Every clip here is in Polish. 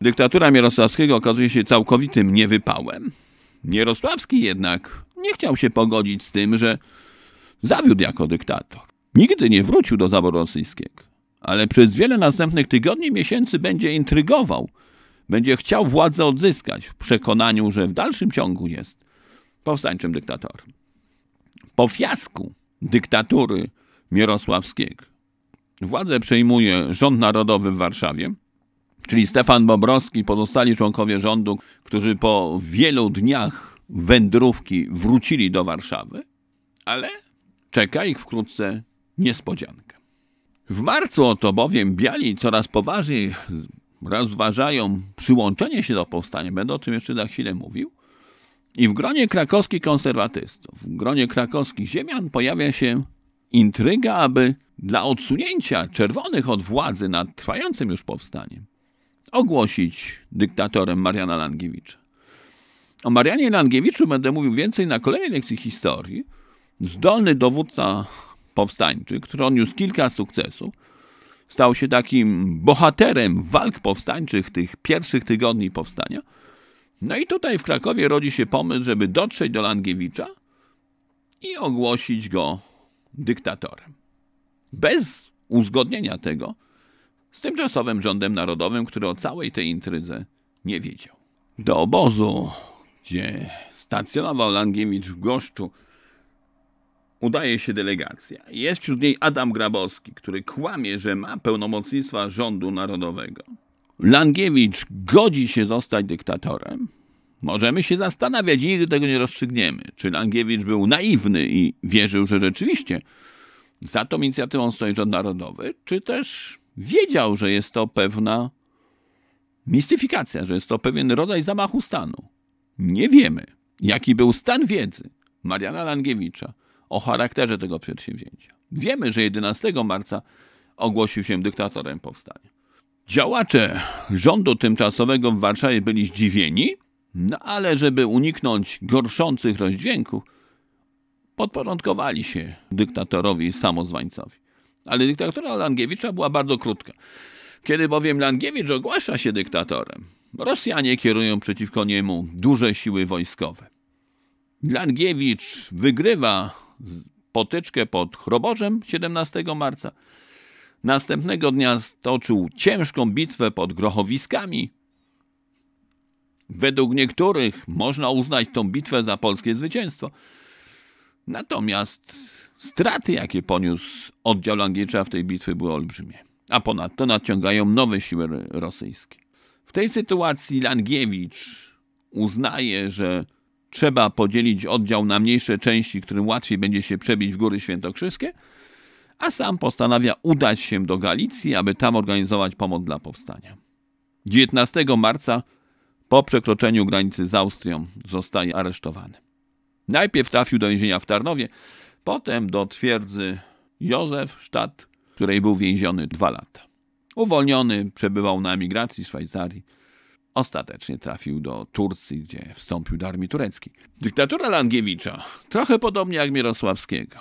Dyktatura Mierosławskiego okazuje się całkowitym niewypałem. Mierosławski jednak nie chciał się pogodzić z tym, że zawiódł jako dyktator. Nigdy nie wrócił do zaboru rosyjskiego, ale przez wiele następnych tygodni miesięcy będzie intrygował. Będzie chciał władzę odzyskać w przekonaniu, że w dalszym ciągu jest powstańczym dyktatorem. Po fiasku dyktatury Mierosławskiego władzę przejmuje rząd narodowy w Warszawie, czyli Stefan Bobrowski pozostali członkowie rządu, którzy po wielu dniach wędrówki wrócili do Warszawy, ale czeka ich wkrótce niespodzianka. W marcu oto bowiem biali coraz poważniej rozważają przyłączenie się do powstania, będę o tym jeszcze za chwilę mówił, i w gronie krakowskich konserwatystów, w gronie krakowskich ziemian pojawia się intryga, aby dla odsunięcia czerwonych od władzy nad trwającym już powstaniem ogłosić dyktatorem Mariana Langiewicza. O Marianie Langiewiczu będę mówił więcej na kolejnej lekcji historii. Zdolny dowódca powstańczy, który odniósł kilka sukcesów, stał się takim bohaterem walk powstańczych tych pierwszych tygodni powstania. No i tutaj w Krakowie rodzi się pomysł, żeby dotrzeć do Langiewicza i ogłosić go dyktatorem. Bez uzgodnienia tego z tymczasowym rządem narodowym, który o całej tej intrydze nie wiedział. Do obozu, gdzie stacjonował Langiewicz w Goszczu, udaje się delegacja. Jest wśród niej Adam Grabowski, który kłamie, że ma pełnomocnictwa rządu narodowego. Langiewicz godzi się zostać dyktatorem. Możemy się zastanawiać i nigdy tego nie rozstrzygniemy. Czy Langiewicz był naiwny i wierzył, że rzeczywiście za tą inicjatywą stoi rząd narodowy, czy też wiedział, że jest to pewna mistyfikacja, że jest to pewien rodzaj zamachu stanu. Nie wiemy, jaki był stan wiedzy Mariana Langiewicza o charakterze tego przedsięwzięcia. Wiemy, że 11 marca ogłosił się dyktatorem powstania. Działacze rządu tymczasowego w Warszawie byli zdziwieni, no ale żeby uniknąć gorszących rozdźwięków, podporządkowali się dyktatorowi samozwańcowi. Ale dyktatura Langiewicza była bardzo krótka. Kiedy bowiem Langiewicz ogłasza się dyktatorem, Rosjanie kierują przeciwko niemu duże siły wojskowe. Langiewicz wygrywa potyczkę pod Chroborzem 17 marca. Następnego dnia stoczył ciężką bitwę pod Grochowiskami. Według niektórych można uznać tą bitwę za polskie zwycięstwo. Natomiast straty, jakie poniósł oddział Langiecza w tej bitwie, były olbrzymie. A ponadto nadciągają nowe siły rosyjskie. W tej sytuacji Langiewicz uznaje, że trzeba podzielić oddział na mniejsze części, którym łatwiej będzie się przebić w góry świętokrzyskie, a sam postanawia udać się do Galicji, aby tam organizować pomoc dla powstania. 19 marca po przekroczeniu granicy z Austrią zostaje aresztowany. Najpierw trafił do więzienia w Tarnowie, potem do twierdzy Józefstadt, w której był więziony dwa lata. Uwolniony, przebywał na emigracji w Szwajcarii. Ostatecznie trafił do Turcji, gdzie wstąpił do armii tureckiej. Dyktatura Langiewicza, trochę podobnie jak Mirosławskiego,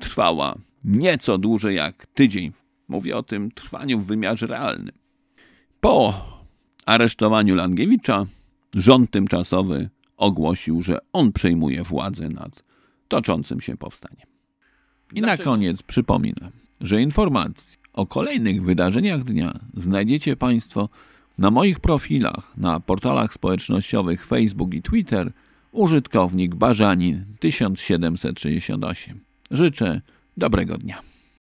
trwała nieco dłużej jak tydzień. Mówię o tym trwaniu w wymiarze realnym. Po aresztowaniu Langiewicza rząd tymczasowy ogłosił, że on przejmuje władzę nad toczącym się powstaniem. I na koniec przypominam, że informacji o kolejnych wydarzeniach dnia znajdziecie Państwo na moich profilach na portalach społecznościowych Facebook i Twitter użytkownik Bażanin 1768. Życzę dobrego dnia.